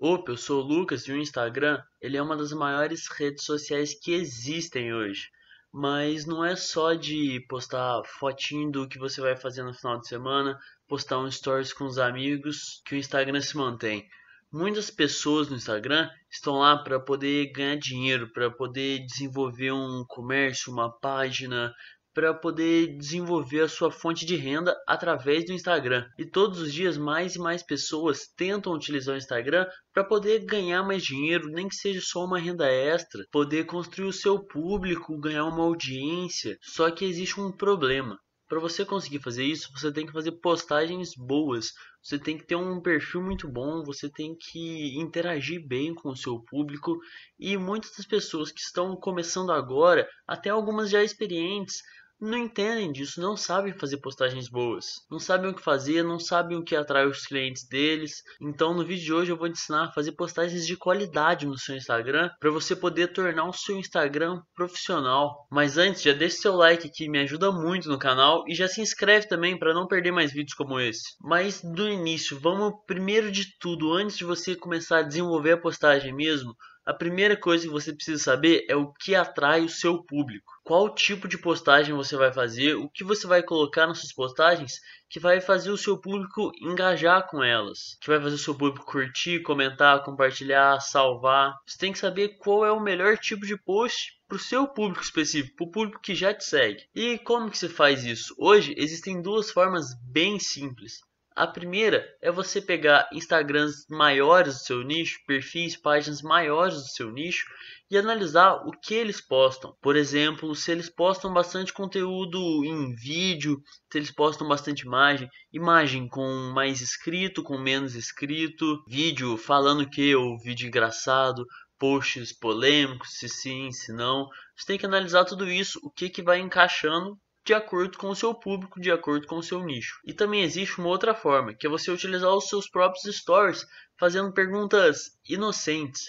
Opa, eu sou o Lucas e o Instagram ele é uma das maiores redes sociais que existem hoje. Mas não é só de postar fotinho do que você vai fazer no final de semana, postar um stories com os amigos que o Instagram se mantém. Muitas pessoas no Instagram estão lá para poder ganhar dinheiro, para poder desenvolver um comércio, uma página, para poder desenvolver a sua fonte de renda através do Instagram. E todos os dias mais e mais pessoas tentam utilizar o Instagram para poder ganhar mais dinheiro, nem que seja só uma renda extra, poder construir o seu público, ganhar uma audiência. Só que existe um problema. Para você conseguir fazer isso, você tem que fazer postagens boas, você tem que ter um perfil muito bom, você tem que interagir bem com o seu público e muitas das pessoas que estão começando agora, até algumas já experientes, não entendem disso, não sabem fazer postagens boas, não sabem o que fazer, não sabem o que atrai os clientes deles. Então, no vídeo de hoje eu vou ensinar a fazer postagens de qualidade no seu Instagram para você poder tornar o seu Instagram profissional. Mas antes, já deixa seu like que me ajuda muito no canal e já se inscreve também para não perder mais vídeos como esse. Mas do início, vamos primeiro de tudo, antes de você começar a desenvolver a postagem mesmo, a primeira coisa que você precisa saber é o que atrai o seu público. Qual tipo de postagem você vai fazer, o que você vai colocar nas suas postagens que vai fazer o seu público engajar com elas, que vai fazer o seu público curtir, comentar, compartilhar, salvar. Você tem que saber qual é o melhor tipo de post para o seu público específico, para o público que já te segue. E como que você faz isso? Hoje existem duas formas bem simples. A primeira é você pegar Instagrams maiores do seu nicho, perfis, páginas maiores do seu nicho e analisar o que eles postam. Por exemplo, se eles postam bastante conteúdo em vídeo, se eles postam bastante imagem, imagem com mais escrito, com menos escrito, vídeo falando que ou vídeo é engraçado, posts polêmicos, se sim, se não. Você tem que analisar tudo isso, o que, que vai encaixando de acordo com o seu público, de acordo com o seu nicho. E também existe uma outra forma, que é você utilizar os seus próprios stories fazendo perguntas inocentes.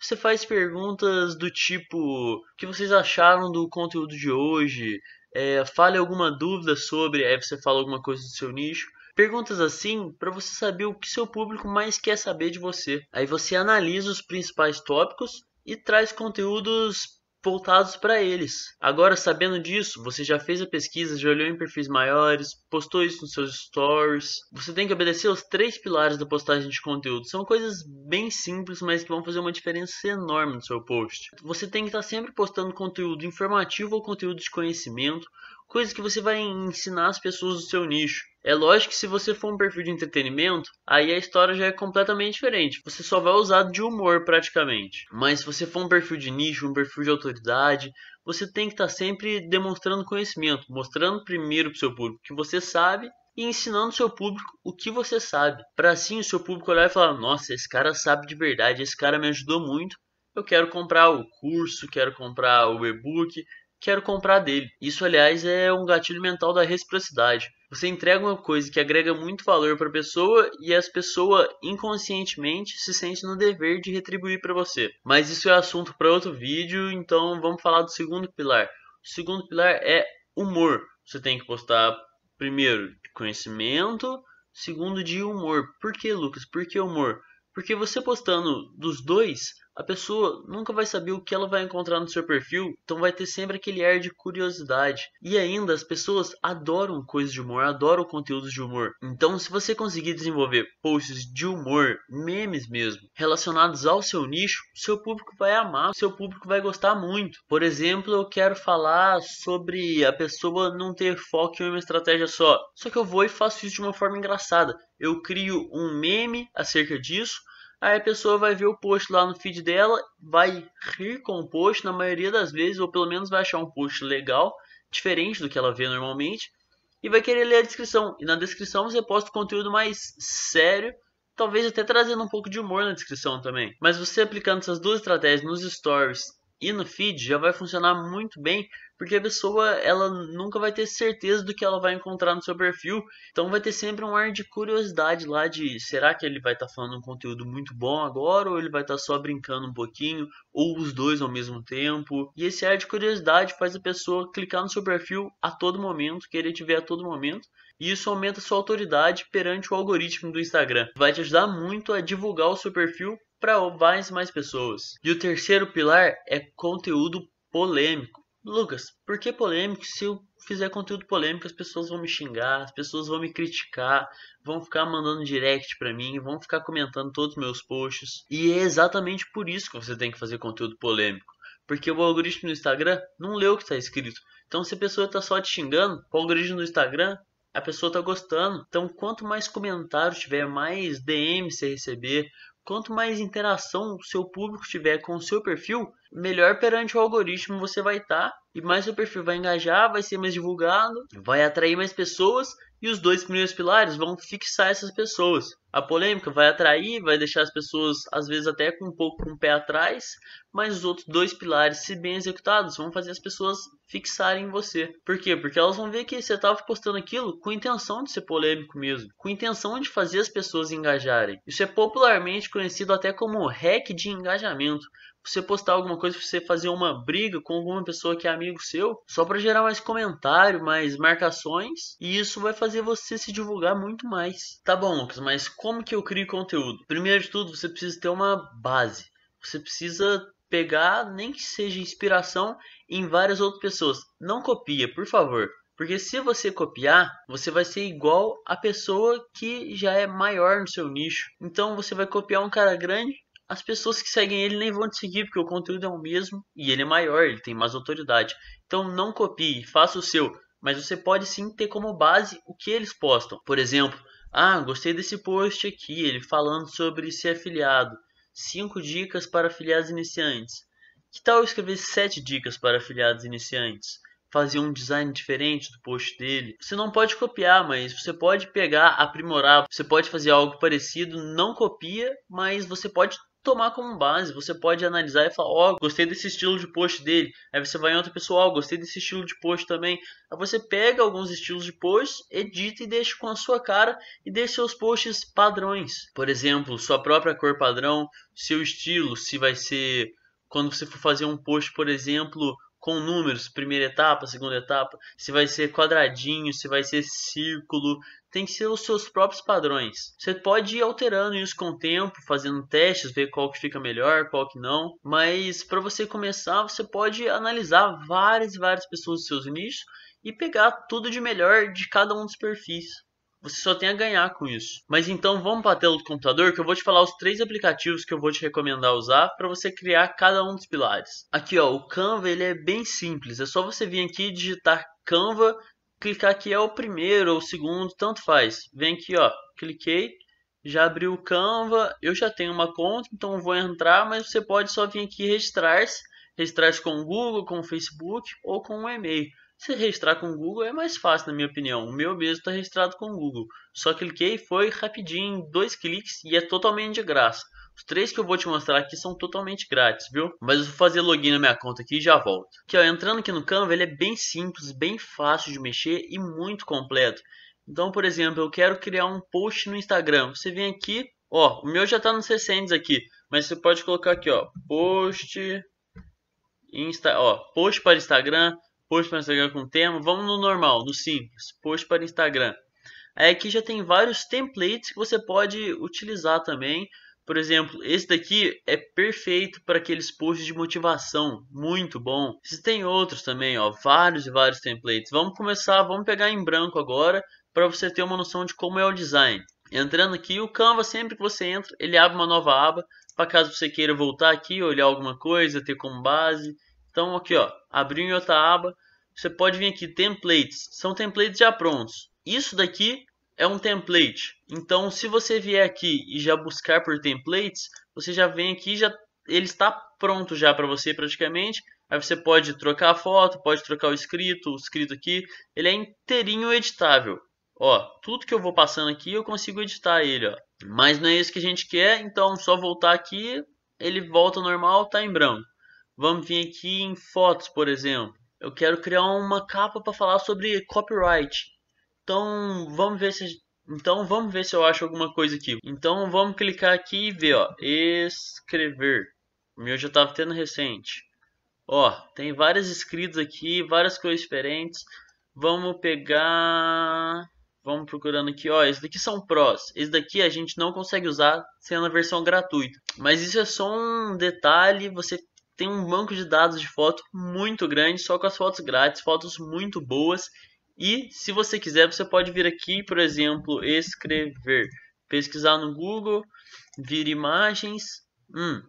Você faz perguntas do tipo: o que vocês acharam do conteúdo de hoje? É, fale alguma dúvida sobre, aí você fala alguma coisa do seu nicho. Perguntas assim para você saber o que seu público mais quer saber de você. Aí você analisa os principais tópicos e traz conteúdos voltados para eles. Agora, sabendo disso, você já fez a pesquisa, já olhou em perfis maiores, postou isso nos seus stories. Você tem que obedecer os três pilares da postagem de conteúdo. São coisas bem simples, mas que vão fazer uma diferença enorme no seu post. Você tem que estar sempre postando conteúdo informativo ou conteúdo de conhecimento, coisas que você vai ensinar as pessoas do seu nicho. É lógico que se você for um perfil de entretenimento, aí a história já é completamente diferente. Você só vai usar de humor praticamente. Mas se você for um perfil de nicho, um perfil de autoridade, você tem que estar tá sempre demonstrando conhecimento, mostrando primeiro para o seu público que você sabe e ensinando o seu público o que você sabe. Para assim o seu público olhar e falar: "Nossa, esse cara sabe de verdade, esse cara me ajudou muito". Eu quero comprar o curso, quero comprar o e-book, quero comprar dele. Isso, aliás, é um gatilho mental da reciprocidade. Você entrega uma coisa que agrega muito valor para a pessoa e as pessoa inconscientemente se sente no dever de retribuir para você. Mas isso é assunto para outro vídeo, então vamos falar do segundo pilar. O segundo pilar é humor. Você tem que postar primeiro de conhecimento, segundo de humor. Por que, Lucas? Por que humor? Porque você postando dos dois, a pessoa nunca vai saber o que ela vai encontrar no seu perfil, então vai ter sempre aquele ar de curiosidade. E ainda as pessoas adoram coisas de humor, adoram conteúdos de humor. Então, se você conseguir desenvolver posts de humor, memes mesmo, relacionados ao seu nicho, seu público vai amar, seu público vai gostar muito. Por exemplo, eu quero falar sobre a pessoa não ter foco em uma estratégia só. Só que eu vou e faço isso de uma forma engraçada. Eu crio um meme acerca disso Aí a pessoa vai ver o post lá no feed dela, vai rir com o post na maioria das vezes, ou pelo menos vai achar um post legal, diferente do que ela vê normalmente, e vai querer ler a descrição. E na descrição você posta conteúdo mais sério, talvez até trazendo um pouco de humor na descrição também. Mas você aplicando essas duas estratégias nos stories e no feed já vai funcionar muito bem, porque a pessoa ela nunca vai ter certeza do que ela vai encontrar no seu perfil, então vai ter sempre um ar de curiosidade lá de será que ele vai estar tá falando um conteúdo muito bom agora ou ele vai estar tá só brincando um pouquinho ou os dois ao mesmo tempo. E esse ar de curiosidade faz a pessoa clicar no seu perfil a todo momento, querer te ver a todo momento. E isso aumenta sua autoridade perante o algoritmo do Instagram. Vai te ajudar muito a divulgar o seu perfil para mais e mais pessoas. E o terceiro pilar é conteúdo polêmico. Lucas, por que polêmica? Se eu fizer conteúdo polêmico, as pessoas vão me xingar, as pessoas vão me criticar, vão ficar mandando direct para mim, vão ficar comentando todos os meus posts. E é exatamente por isso que você tem que fazer conteúdo polêmico. Porque o algoritmo do Instagram não lê o que está escrito. Então, se a pessoa está só te xingando, o algoritmo do Instagram a pessoa está gostando. Então, quanto mais comentário tiver, mais DM você receber, quanto mais interação o seu público tiver com o seu perfil, melhor perante o algoritmo você vai estar tá, e mais seu perfil vai engajar, vai ser mais divulgado, vai atrair mais pessoas e os dois primeiros pilares vão fixar essas pessoas. A polêmica vai atrair, vai deixar as pessoas às vezes até com um pouco com o pé atrás, mas os outros dois pilares, se bem executados, vão fazer as pessoas fixarem em você. Por quê? Porque elas vão ver que você estava postando aquilo com intenção de ser polêmico mesmo, com intenção de fazer as pessoas engajarem. Isso é popularmente conhecido até como hack de engajamento você postar alguma coisa, você fazer uma briga com alguma pessoa que é amigo seu, só para gerar mais comentário, mais marcações, e isso vai fazer você se divulgar muito mais. Tá bom, Lucas, mas como que eu crio conteúdo? Primeiro de tudo, você precisa ter uma base. Você precisa pegar, nem que seja inspiração, em várias outras pessoas. Não copia, por favor. Porque se você copiar, você vai ser igual a pessoa que já é maior no seu nicho. Então você vai copiar um cara grande as pessoas que seguem ele nem vão te seguir, porque o conteúdo é o mesmo e ele é maior, ele tem mais autoridade. Então não copie, faça o seu, mas você pode sim ter como base o que eles postam. Por exemplo, ah, gostei desse post aqui, ele falando sobre ser afiliado. 5 dicas para afiliados iniciantes. Que tal eu escrever 7 dicas para afiliados iniciantes? Fazer um design diferente do post dele. Você não pode copiar, mas você pode pegar, aprimorar. Você pode fazer algo parecido. Não copia, mas você pode tomar como base. Você pode analisar e falar, ó, oh, gostei desse estilo de post dele. Aí você vai em pessoal oh, gostei desse estilo de post também. Aí você pega alguns estilos de post, edita e deixa com a sua cara e deixa seus posts padrões. Por exemplo, sua própria cor padrão, seu estilo, se vai ser quando você for fazer um post, por exemplo, com números, primeira etapa, segunda etapa, se vai ser quadradinho, se vai ser círculo, tem que ser os seus próprios padrões. Você pode ir alterando isso com o tempo, fazendo testes, ver qual que fica melhor, qual que não, mas para você começar, você pode analisar várias e várias pessoas dos seus nichos e pegar tudo de melhor de cada um dos perfis. Você só tem a ganhar com isso. Mas então vamos para a tela do computador que eu vou te falar os três aplicativos que eu vou te recomendar usar para você criar cada um dos pilares. Aqui ó, o Canva ele é bem simples, é só você vir aqui e digitar Canva, clicar aqui é o primeiro ou o segundo, tanto faz. Vem aqui ó, cliquei, já abriu o Canva, eu já tenho uma conta, então vou entrar, mas você pode só vir aqui registrar-se, registrar-se com o Google, com o Facebook ou com o e-mail. Se registrar com o Google é mais fácil, na minha opinião. O meu mesmo está registrado com o Google. Só cliquei, foi rapidinho, dois cliques e é totalmente de graça. Os três que eu vou te mostrar aqui são totalmente grátis, viu? Mas eu vou fazer login na minha conta aqui e já volto. Aqui, ó, entrando aqui no Canva, ele é bem simples, bem fácil de mexer e muito completo. Então, por exemplo, eu quero criar um post no Instagram. Você vem aqui, ó, o meu já está nos recentes aqui, mas você pode colocar aqui, ó, post Insta, ó, post para Instagram, post para Instagram com tema, vamos no normal, no simples, post para Instagram. Aí aqui já tem vários templates que você pode utilizar também. Por exemplo, esse daqui é perfeito para aqueles posts de motivação, muito bom. Vocês tem outros também, ó, vários e vários templates. Vamos começar, vamos pegar em branco agora para você ter uma noção de como é o design. Entrando aqui, o Canva sempre que você entra, ele abre uma nova aba para caso você queira voltar aqui, olhar alguma coisa, ter como base. Então aqui, ó, abriu em outra aba, você pode vir aqui, templates, são templates já prontos. Isso daqui é um template. Então, se você vier aqui e já buscar por templates, você já vem aqui já ele está pronto já para você praticamente. Aí você pode trocar a foto, pode trocar o escrito, o escrito aqui. Ele é inteirinho editável. Ó, tudo que eu vou passando aqui eu consigo editar ele, ó. Mas não é isso que a gente quer, então só voltar aqui, ele volta normal, tá em branco. Vamos vir aqui em fotos, por exemplo eu quero criar uma capa para falar sobre copyright. Então vamos ver se então vamos ver se eu acho alguma coisa aqui. Então vamos clicar aqui e ver, ó, escrever. O meu já estava tá tendo recente. Ó, tem várias escritas aqui, várias coisas diferentes. Vamos pegar, vamos procurando aqui, ó, esses daqui são prós. Esse daqui a gente não consegue usar sendo a versão gratuita. Mas isso é só um detalhe, você tem um banco de dados de foto muito grande, só com as fotos grátis, fotos muito boas. E se você quiser, você pode vir aqui, por exemplo, escrever, pesquisar no Google, vir imagens. Hum,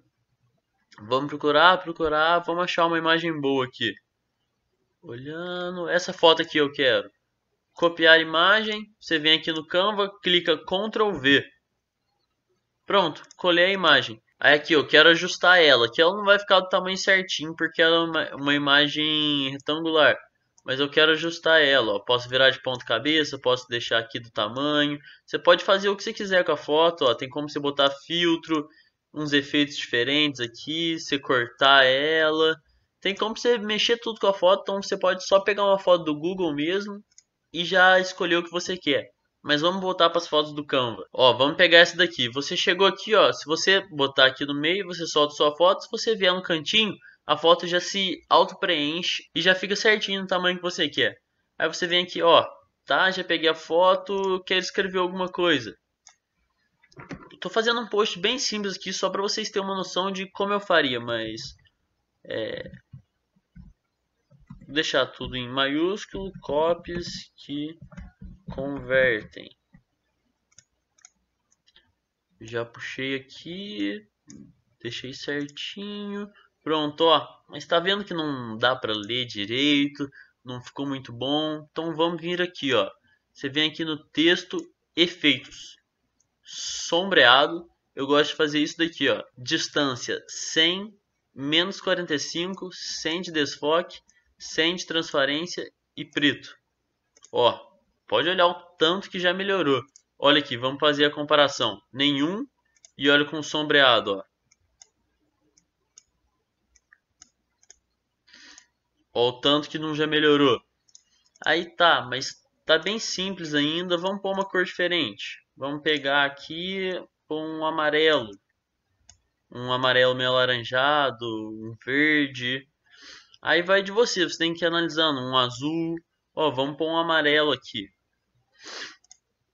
vamos procurar, procurar, vamos achar uma imagem boa aqui. Olhando, essa foto aqui eu quero. Copiar imagem, você vem aqui no Canva, clica Ctrl V. Pronto, colhei a imagem. Aí aqui eu quero ajustar ela, que ela não vai ficar do tamanho certinho porque ela é uma, uma imagem retangular. Mas eu quero ajustar ela, ó. posso virar de ponta cabeça, posso deixar aqui do tamanho. Você pode fazer o que você quiser com a foto, ó. tem como você botar filtro, uns efeitos diferentes aqui, você cortar ela. Tem como você mexer tudo com a foto, então você pode só pegar uma foto do Google mesmo e já escolher o que você quer. Mas vamos voltar para as fotos do Canva. Ó, vamos pegar essa daqui. Você chegou aqui, ó. Se você botar aqui no meio, você solta sua foto. Se você vier no cantinho, a foto já se auto-preenche e já fica certinho no tamanho que você quer. Aí você vem aqui, ó. Tá, já peguei a foto, quero escrever alguma coisa. Tô fazendo um post bem simples aqui só para vocês terem uma noção de como eu faria, mas... É, deixar tudo em maiúsculo, copies que convertem. Já puxei aqui, deixei certinho. Pronto, ó. Mas está vendo que não dá para ler direito, não ficou muito bom. Então vamos vir aqui, ó. Você vem aqui no texto efeitos. Sombreado, eu gosto de fazer isso daqui, ó. Distância 100, menos 45, 100 de desfoque, 100 de transparência e preto. Ó, Pode olhar o tanto que já melhorou. Olha aqui, vamos fazer a comparação. Nenhum e olha com sombreado, ó. Ó, o tanto que não já melhorou. Aí tá, mas tá bem simples ainda. Vamos pôr uma cor diferente. Vamos pegar aqui um amarelo. Um amarelo meio alaranjado, um verde. Aí vai de você, você tem que ir analisando. Um azul. Ó, vamos pôr um amarelo aqui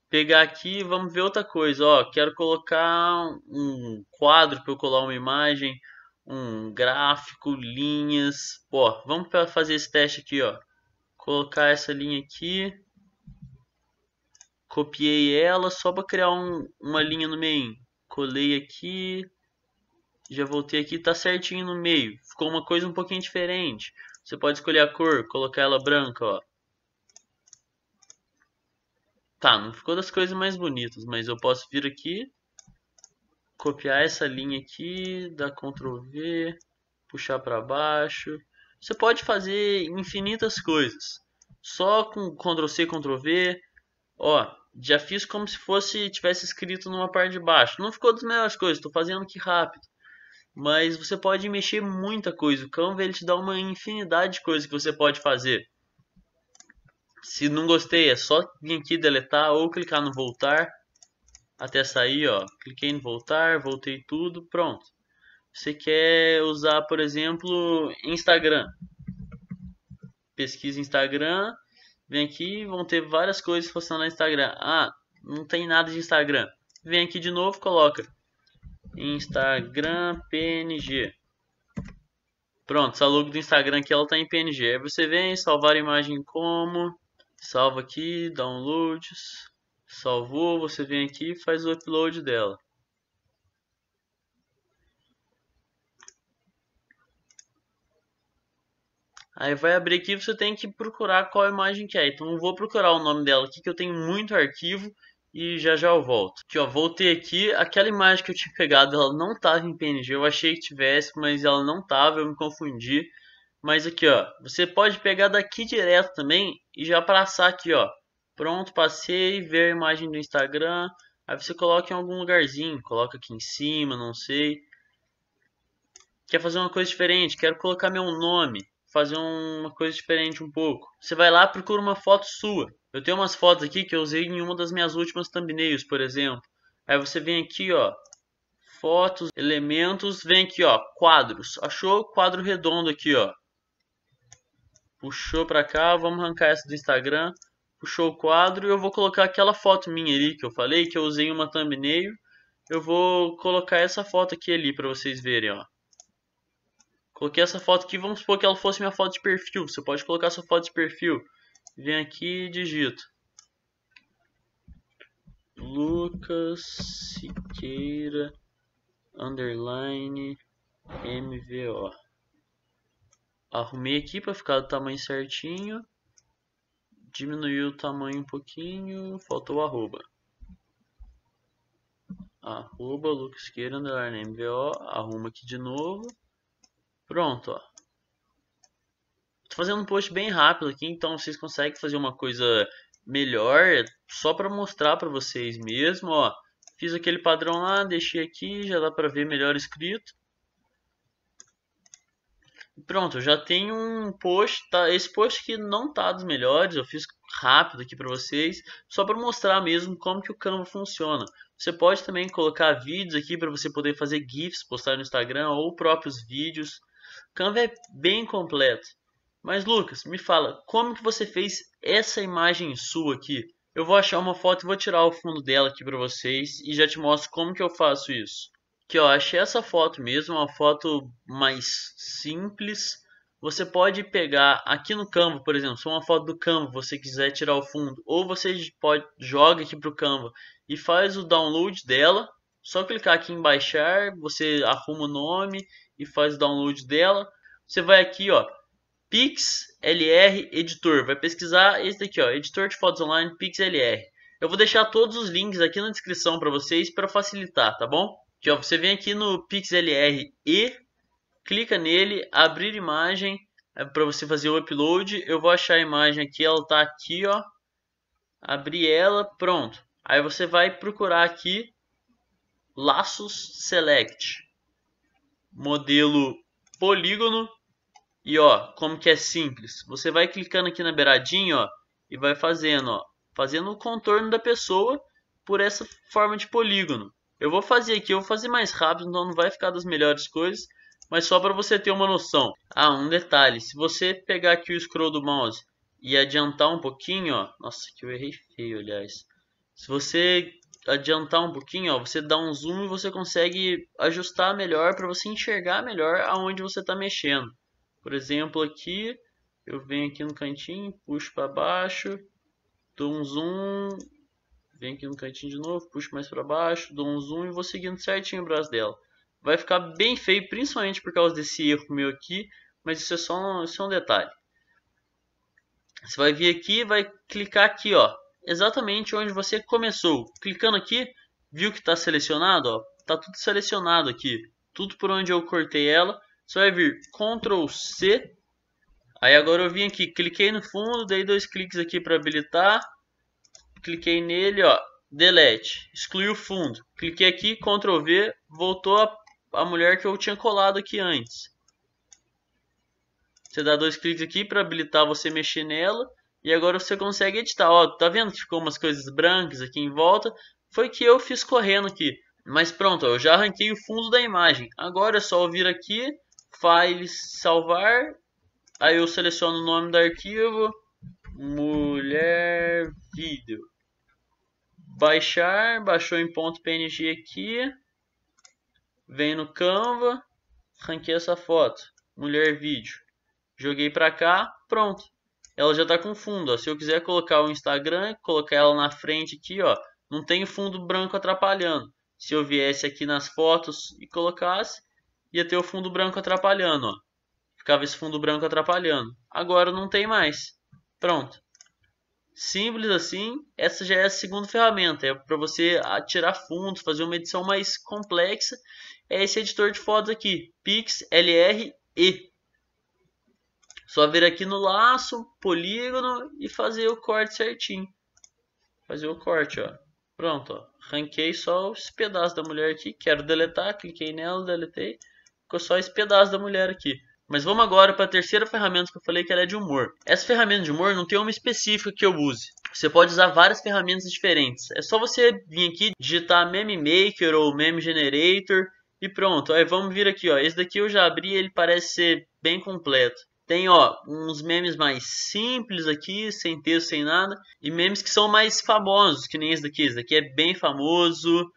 pegar aqui vamos ver outra coisa. Ó, quero colocar um quadro para eu colar uma imagem, um gráfico, linhas. Ó, vamos fazer esse teste aqui, ó. Colocar essa linha aqui. Copiei ela só para criar um, uma linha no meio. Colei aqui. Já voltei aqui, tá certinho no meio. Ficou uma coisa um pouquinho diferente. Você pode escolher a cor, colocar ela branca, ó. Tá, não ficou das coisas mais bonitas, mas eu posso vir aqui, copiar essa linha aqui, dar Ctrl V, puxar para baixo. Você pode fazer infinitas coisas. Só com Ctrl C, Ctrl V. Ó, já fiz como se fosse tivesse escrito numa parte de baixo. Não ficou das melhores coisas, estou fazendo aqui rápido. Mas você pode mexer muita coisa. O Canva ele te dá uma infinidade de coisas que você pode fazer. Se não gostei, é só vir aqui deletar ou clicar no voltar até sair, ó. Cliquei no voltar, voltei tudo, pronto. Você quer usar, por exemplo, Instagram. Pesquisa Instagram, vem aqui, vão ter várias coisas funcionando no Instagram. Ah, não tem nada de Instagram. Vem aqui de novo, coloca Instagram PNG. Pronto, essa logo do Instagram aqui ela tá em PNG. Aí você vem salvar a imagem como Salva aqui, downloads. Salvou, você vem aqui e faz o upload dela. Aí vai abrir aqui, você tem que procurar qual imagem que é. Então eu vou procurar o nome dela aqui, que eu tenho muito arquivo e já já eu volto. Aqui, ó, voltei aqui, aquela imagem que eu tinha pegado, ela não estava em PNG, eu achei que tivesse, mas ela não estava, eu me confundi. Mas aqui, ó, você pode pegar daqui direto também e já passar aqui, ó. Pronto, passei, ver a imagem do Instagram. Aí você coloca em algum lugarzinho, coloca aqui em cima, não sei. Quer fazer uma coisa diferente, quero colocar meu nome, fazer uma coisa diferente um pouco. Você vai lá, procura uma foto sua. Eu tenho umas fotos aqui que eu usei em uma das minhas últimas thumbnails, por exemplo. Aí você vem aqui, ó, fotos, elementos, vem aqui, ó, quadros. Achou? Quadro redondo aqui, ó. Puxou pra cá, vamos arrancar essa do Instagram. Puxou o quadro e eu vou colocar aquela foto minha ali que eu falei, que eu usei uma thumbnail. Eu vou colocar essa foto aqui ali pra vocês verem, ó. Coloquei essa foto aqui, vamos supor que ela fosse minha foto de perfil. Você pode colocar sua foto de perfil. Vem aqui e digito. Lucas Siqueira underline MVO. Arrumei aqui para ficar do tamanho certinho. Diminuiu o tamanho um pouquinho, faltou o arroba. Arroba lucasqueira, underline MVO, arruma aqui de novo. Pronto, ó. Tô fazendo um post bem rápido aqui, então vocês conseguem fazer uma coisa melhor, só para mostrar para vocês mesmo, ó. Fiz aquele padrão lá, deixei aqui, já dá para ver melhor escrito. Pronto, já tem um post, tá, esse post que não tá dos melhores, eu fiz rápido aqui para vocês, só para mostrar mesmo como que o Canva funciona. Você pode também colocar vídeos aqui para você poder fazer GIFs, postar no Instagram ou próprios vídeos. O Canva é bem completo. Mas Lucas, me fala, como que você fez essa imagem sua aqui? Eu vou achar uma foto e vou tirar o fundo dela aqui para vocês e já te mostro como que eu faço isso que eu achei essa foto mesmo, uma foto mais simples. Você pode pegar aqui no Canva, por exemplo, se uma foto do Canva você quiser tirar o fundo, ou você pode joga aqui para o Canva e faz o download dela. Só clicar aqui em baixar, você arruma o nome e faz o download dela. Você vai aqui, ó, PixLR Editor, vai pesquisar esse daqui, ó, editor de fotos online PixLR. Eu vou deixar todos os links aqui na descrição para vocês para facilitar, tá bom? ó você vem aqui no PixLR e clica nele, abrir imagem é para você fazer o upload. Eu vou achar a imagem aqui, ela está aqui, ó. Abrir ela, pronto. Aí você vai procurar aqui laços select, modelo polígono e ó, como que é simples. Você vai clicando aqui na beiradinha, ó, e vai fazendo, ó, fazendo o contorno da pessoa por essa forma de polígono. Eu vou fazer aqui, eu vou fazer mais rápido, então não vai ficar das melhores coisas. Mas só para você ter uma noção. Ah, um detalhe. Se você pegar aqui o scroll do mouse e adiantar um pouquinho, ó. Nossa, que eu errei feio, aliás. Se você adiantar um pouquinho, ó, você dá um zoom e você consegue ajustar melhor para você enxergar melhor aonde você está mexendo. Por exemplo, aqui, eu venho aqui no cantinho, puxo para baixo, dou um zoom Venho aqui no cantinho de novo, puxo mais para baixo, dou um zoom e vou seguindo certinho o braço dela. Vai ficar bem feio, principalmente por causa desse erro meu aqui, mas isso é só um, isso é um detalhe. Você vai vir aqui e vai clicar aqui, ó, exatamente onde você começou. Clicando aqui, viu que está selecionado? Ó, tá tudo selecionado aqui, tudo por onde eu cortei ela. Você vai vir Ctrl C, aí agora eu vim aqui, cliquei no fundo, dei dois cliques aqui para habilitar cliquei nele, ó, delete, exclui o fundo. Cliquei aqui, Ctrl V, voltou a, a mulher que eu tinha colado aqui antes. Você dá dois cliques aqui para habilitar você mexer nela. E agora você consegue editar. Ó, tá vendo que ficou umas coisas brancas aqui em volta? Foi que eu fiz correndo aqui. Mas pronto, eu já arranquei o fundo da imagem. Agora é só vir aqui, File, Salvar. Aí eu seleciono o nome do arquivo mulher vídeo. Baixar, baixou em ponto PNG aqui. Vem no Canva, ranquei essa foto, mulher vídeo. Joguei para cá, pronto. Ela já está com fundo, ó. Se eu quiser colocar o Instagram, colocar ela na frente aqui, ó, não tem fundo branco atrapalhando. Se eu viesse aqui nas fotos e colocasse, ia ter o fundo branco atrapalhando, ó. Ficava esse fundo branco atrapalhando. Agora não tem mais. Pronto. Simples assim, essa já é a segunda ferramenta, é para você tirar fundos, fazer uma edição mais complexa. É esse editor de fotos aqui, PixLRE. Só vir aqui no laço, polígono e fazer o corte certinho. Fazer o corte, ó. Pronto, ó. Ranquei só esse pedaço da mulher aqui. Quero deletar, cliquei nela, deletei. Ficou só esse pedaço da mulher aqui. Mas vamos agora para a terceira ferramenta que eu falei que ela é de humor. Essa ferramenta de humor não tem uma específica que eu use. Você pode usar várias ferramentas diferentes. É só você vir aqui, digitar Meme Maker ou Meme Generator e pronto. Aí vamos vir aqui, ó. Esse daqui eu já abri, ele parece ser bem completo. Tem ó, uns memes mais simples aqui, sem texto, sem nada, e memes que são mais famosos, que nem esse daqui. Esse daqui é bem famoso.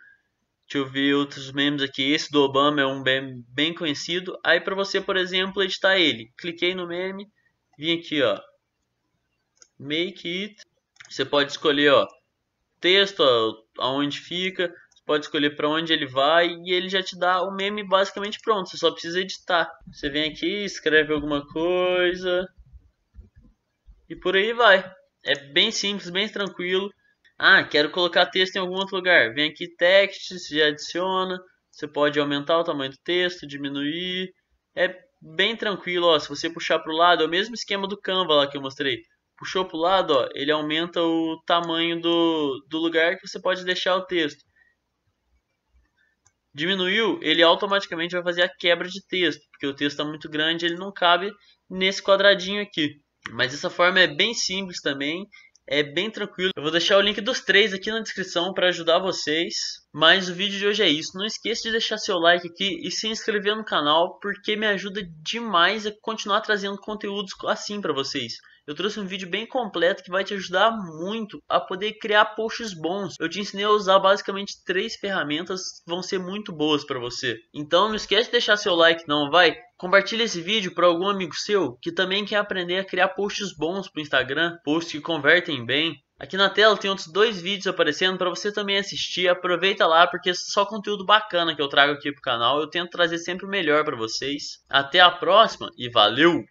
Deixa eu ver outros memes aqui. Esse do Obama é um meme bem conhecido. Aí para você, por exemplo, editar ele. Cliquei no meme, vim aqui, ó. Make it. Você pode escolher, ó, texto, ó, aonde fica, você pode escolher para onde ele vai e ele já te dá o meme basicamente pronto. Você só precisa editar. Você vem aqui, escreve alguma coisa e por aí vai. É bem simples, bem tranquilo. Ah, quero colocar texto em algum outro lugar. Vem aqui texts, já adiciona. Você pode aumentar o tamanho do texto, diminuir. É bem tranquilo, ó. Se você puxar para o lado, é o mesmo esquema do Canva lá que eu mostrei. Puxou para o lado, ó, ele aumenta o tamanho do, do lugar que você pode deixar o texto. Diminuiu, ele automaticamente vai fazer a quebra de texto, porque o texto está muito grande, ele não cabe nesse quadradinho aqui. Mas essa forma é bem simples também é bem tranquilo. Eu vou deixar o link dos três aqui na descrição para ajudar vocês. Mas o vídeo de hoje é isso. Não esqueça de deixar seu like aqui e se inscrever no canal, porque me ajuda demais a continuar trazendo conteúdos assim para vocês. Eu trouxe um vídeo bem completo que vai te ajudar muito a poder criar posts bons. Eu te ensinei a usar basicamente três ferramentas que vão ser muito boas para você. Então não esquece de deixar seu like não, vai? Compartilhe esse vídeo para algum amigo seu que também quer aprender a criar posts bons para o Instagram, posts que convertem bem. Aqui na tela tem outros dois vídeos aparecendo para você também assistir. Aproveita lá porque é só conteúdo bacana que eu trago aqui pro canal. Eu tento trazer sempre o melhor para vocês. Até a próxima e valeu!